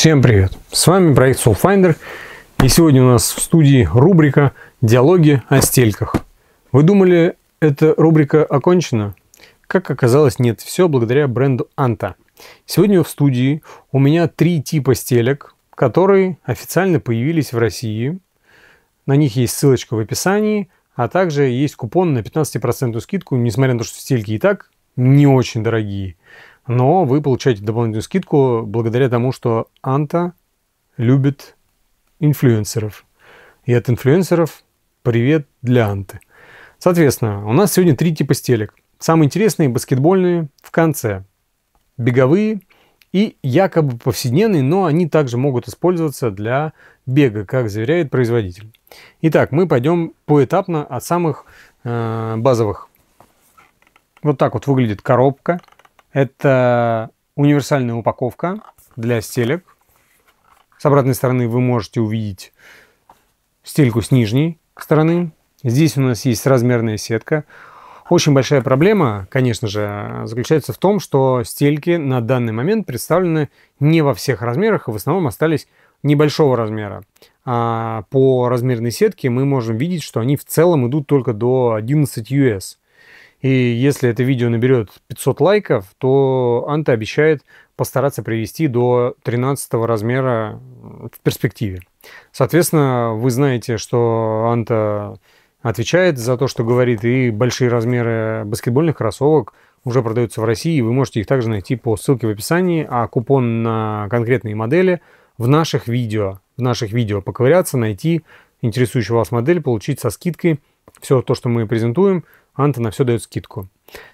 Всем привет! С вами проект Soulfinder и сегодня у нас в студии рубрика «Диалоги о стельках». Вы думали, эта рубрика окончена? Как оказалось, нет. Все благодаря бренду Анта. Сегодня в студии у меня три типа стелек, которые официально появились в России. На них есть ссылочка в описании, а также есть купон на 15% скидку, несмотря на то, что стельки и так не очень дорогие но вы получаете дополнительную скидку благодаря тому, что Анта любит инфлюенсеров. И от инфлюенсеров привет для Анты. Соответственно, у нас сегодня три типа стелек. Самые интересные – баскетбольные в конце, беговые и якобы повседневные, но они также могут использоваться для бега, как заверяет производитель. Итак, мы пойдем поэтапно от самых э, базовых. Вот так вот выглядит коробка – это универсальная упаковка для стелек. С обратной стороны вы можете увидеть стельку с нижней стороны. Здесь у нас есть размерная сетка. Очень большая проблема, конечно же, заключается в том, что стельки на данный момент представлены не во всех размерах, и в основном остались небольшого размера. А по размерной сетке мы можем видеть, что они в целом идут только до 11 US. И если это видео наберет 500 лайков, то Анта обещает постараться привести до 13 размера в перспективе. Соответственно, вы знаете, что Анта отвечает за то, что говорит, и большие размеры баскетбольных кроссовок уже продаются в России, и вы можете их также найти по ссылке в описании, а купон на конкретные модели в наших видео, в наших видео поковыряться, найти интересующую вас модель, получить со скидкой все то, что мы презентуем – Анта на все дает скидку.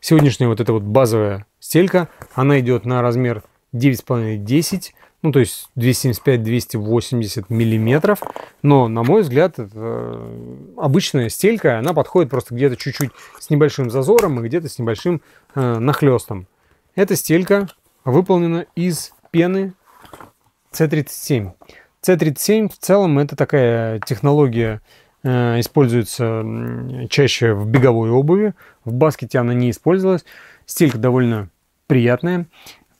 Сегодняшняя вот эта вот базовая стелька, она идет на размер 9,5-10, ну то есть 275-280 миллиметров, но на мой взгляд это э, обычная стелька, она подходит просто где-то чуть-чуть с небольшим зазором и где-то с небольшим э, нахлестом. Эта стелька выполнена из пены C37. C37 в целом это такая технология Э, используется чаще в беговой обуви. В баскете она не использовалась. Стелька довольно приятная.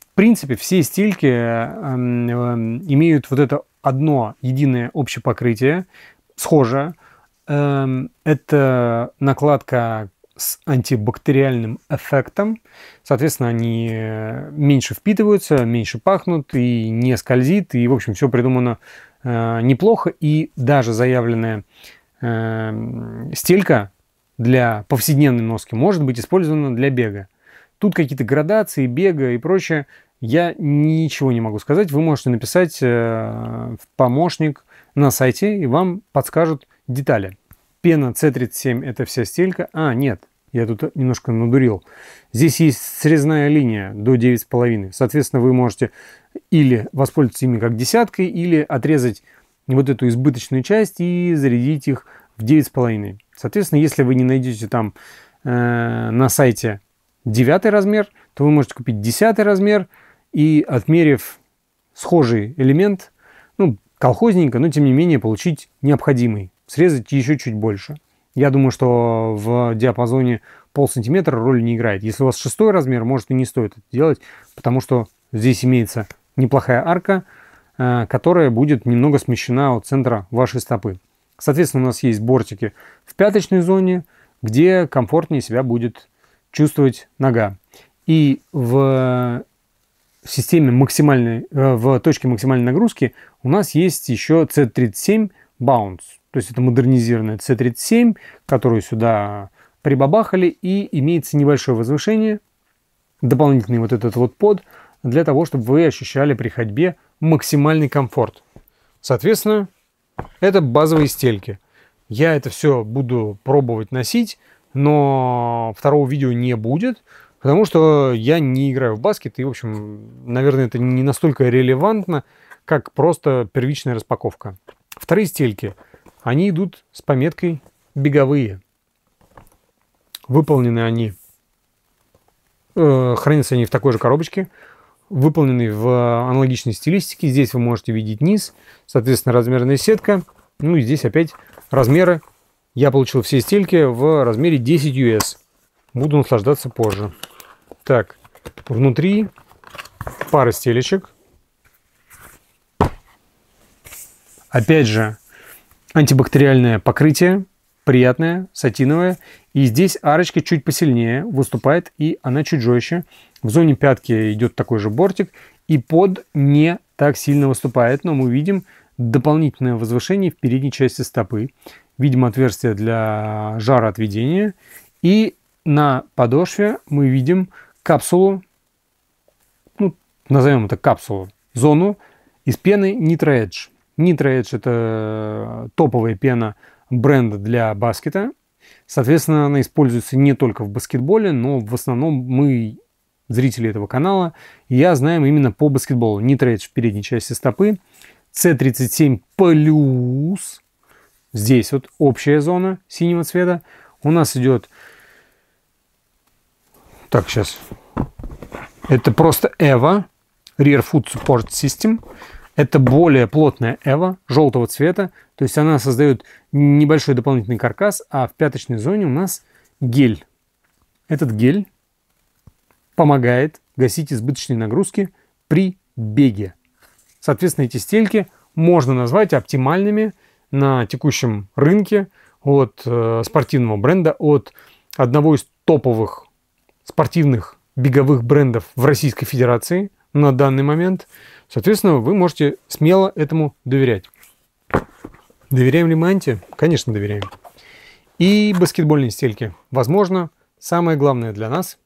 В принципе, все стельки э, э, имеют вот это одно единое общее покрытие, схожее. Эм, это накладка с антибактериальным эффектом. Соответственно, они меньше впитываются, меньше пахнут и не скользит. И, в общем, все придумано неплохо. И даже заявленная Эм, стелька для повседневной носки может быть использована для бега. Тут какие-то градации бега и прочее. Я ничего не могу сказать. Вы можете написать э, в помощник на сайте, и вам подскажут детали. Пена C37 – это вся стелька. А, нет, я тут немножко надурил. Здесь есть срезная линия до 9,5. Соответственно, вы можете или воспользоваться ими как десяткой, или отрезать вот эту избыточную часть и зарядить их в 9,5. Соответственно, если вы не найдете там э, на сайте 9 размер, то вы можете купить 10 размер и отмерив схожий элемент, ну, колхозненько, но тем не менее получить необходимый, срезать еще чуть больше. Я думаю, что в диапазоне пол сантиметра роли не играет. Если у вас шестой размер, может и не стоит это делать, потому что здесь имеется неплохая арка, Э, которая будет немного смещена от центра вашей стопы. Соответственно, у нас есть бортики в пяточной зоне, где комфортнее себя будет чувствовать нога. И в системе максимальной, э, в точке максимальной нагрузки у нас есть еще C37 Bounce. То есть это модернизированная C37, которую сюда прибабахали, и имеется небольшое возвышение, дополнительный вот этот вот под, для того, чтобы вы ощущали при ходьбе максимальный комфорт. Соответственно, это базовые стельки. Я это все буду пробовать носить, но второго видео не будет, потому что я не играю в баскет, и, в общем, наверное, это не настолько релевантно, как просто первичная распаковка. Вторые стельки, они идут с пометкой «беговые». Выполнены они, э, хранятся они в такой же коробочке – выполненный в аналогичной стилистике. Здесь вы можете видеть низ, соответственно, размерная сетка. Ну и здесь опять размеры. Я получил все стельки в размере 10 US. Буду наслаждаться позже. Так, внутри пара стелечек. Опять же, антибактериальное покрытие приятная, сатиновая. И здесь арочка чуть посильнее выступает, и она чуть жестче. В зоне пятки идет такой же бортик, и под не так сильно выступает, но мы видим дополнительное возвышение в передней части стопы. Видим отверстие для жара отведения И на подошве мы видим капсулу, ну, назовем это капсулу, зону из пены Nitro Edge. Nitro Edge – это э, топовая пена – бренда для баскета. Соответственно, она используется не только в баскетболе, но в основном мы, зрители этого канала, я знаем именно по баскетболу. Нитрейдж в передней части стопы, C37 плюс, здесь вот общая зона синего цвета. У нас идет... Так, сейчас. Это просто EVA, Rear Foot Support System. Это более плотная эва желтого цвета, то есть она создает небольшой дополнительный каркас, а в пяточной зоне у нас гель. Этот гель помогает гасить избыточные нагрузки при беге. Соответственно, эти стельки можно назвать оптимальными на текущем рынке от э, спортивного бренда, от одного из топовых спортивных беговых брендов в Российской Федерации – на данный момент. Соответственно, вы можете смело этому доверять. Доверяем ли мы анти? Конечно, доверяем. И баскетбольные стельки. Возможно, самое главное для нас,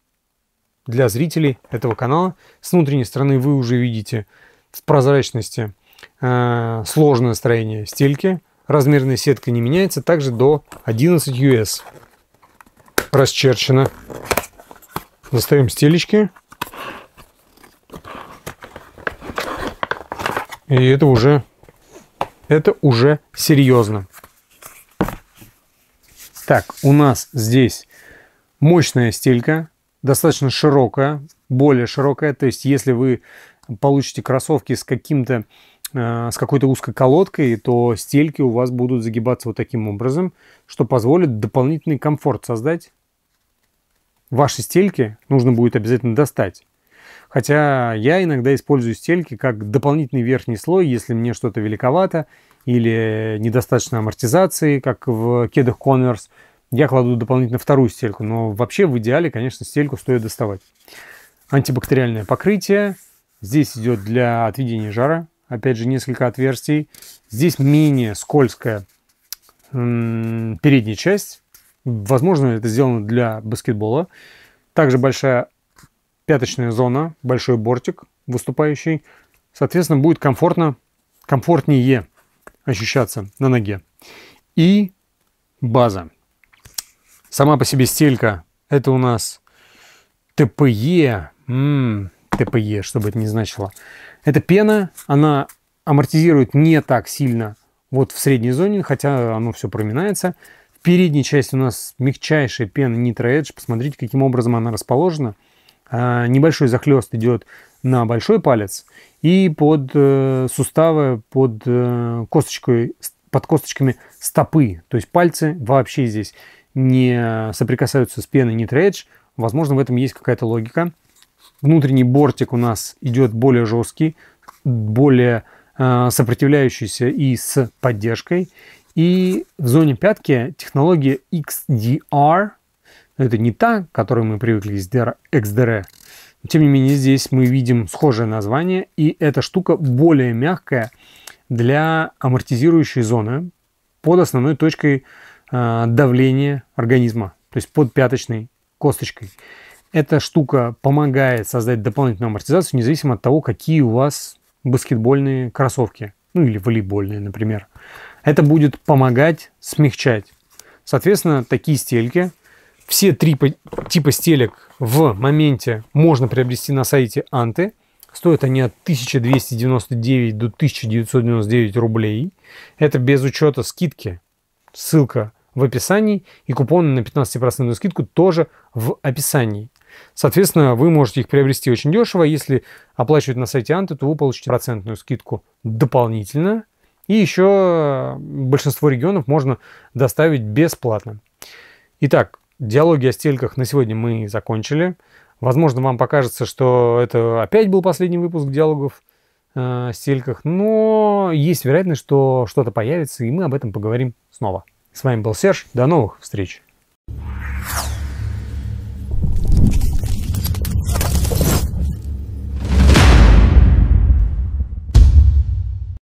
для зрителей этого канала. С внутренней стороны вы уже видите в прозрачности э, сложное строение стельки. Размерная сетка не меняется, также до 11 US. Расчерчено. Достаем стелечки. И это уже, это уже серьезно. Так, у нас здесь мощная стелька, достаточно широкая, более широкая. То есть, если вы получите кроссовки с каким-то э, с какой-то узкой колодкой, то стельки у вас будут загибаться вот таким образом, что позволит дополнительный комфорт создать. Ваши стельки нужно будет обязательно достать. Хотя я иногда использую стельки как дополнительный верхний слой, если мне что-то великовато или недостаточно амортизации, как в кедах Converse. Я кладу дополнительно вторую стельку, но вообще в идеале, конечно, стельку стоит доставать. Антибактериальное покрытие. Здесь идет для отведения жара. Опять же, несколько отверстий. Здесь менее скользкая передняя часть. Возможно, это сделано для баскетбола. Также большая пяточная зона, большой бортик выступающий. Соответственно, будет комфортно, комфортнее ощущаться на ноге. И база. Сама по себе стелька. Это у нас ТПЕ. М -м, ТПЕ, что бы это ни значило. Это пена. Она амортизирует не так сильно вот в средней зоне, хотя оно все проминается. В передней части у нас мягчайшая пена Nitro Edge. Посмотрите, каким образом она расположена. А, небольшой захлест идет на большой палец и под э, суставы, под э, косточкой, под косточками стопы. То есть пальцы вообще здесь не соприкасаются с пеной нитрейдж. Возможно, в этом есть какая-то логика. Внутренний бортик у нас идет более жесткий, более э, сопротивляющийся и с поддержкой. И в зоне пятки технология XDR – это не та, к которой мы привыкли из XDR. тем не менее, здесь мы видим схожее название, и эта штука более мягкая для амортизирующей зоны под основной точкой э, давления организма, то есть под пяточной косточкой. Эта штука помогает создать дополнительную амортизацию, независимо от того, какие у вас баскетбольные кроссовки, ну или волейбольные, например. Это будет помогать смягчать. Соответственно, такие стельки все три типа стелек в моменте можно приобрести на сайте Анты. Стоят они от 1299 до 1999 рублей. Это без учета скидки. Ссылка в описании. И купоны на 15% скидку тоже в описании. Соответственно, вы можете их приобрести очень дешево. Если оплачивать на сайте Анты, то вы получите процентную скидку дополнительно. И еще э, большинство регионов можно доставить бесплатно. Итак, Диалоги о стельках на сегодня мы закончили. Возможно, вам покажется, что это опять был последний выпуск диалогов э, о стельках, но есть вероятность, что что-то появится, и мы об этом поговорим снова. С вами был Серж. До новых встреч!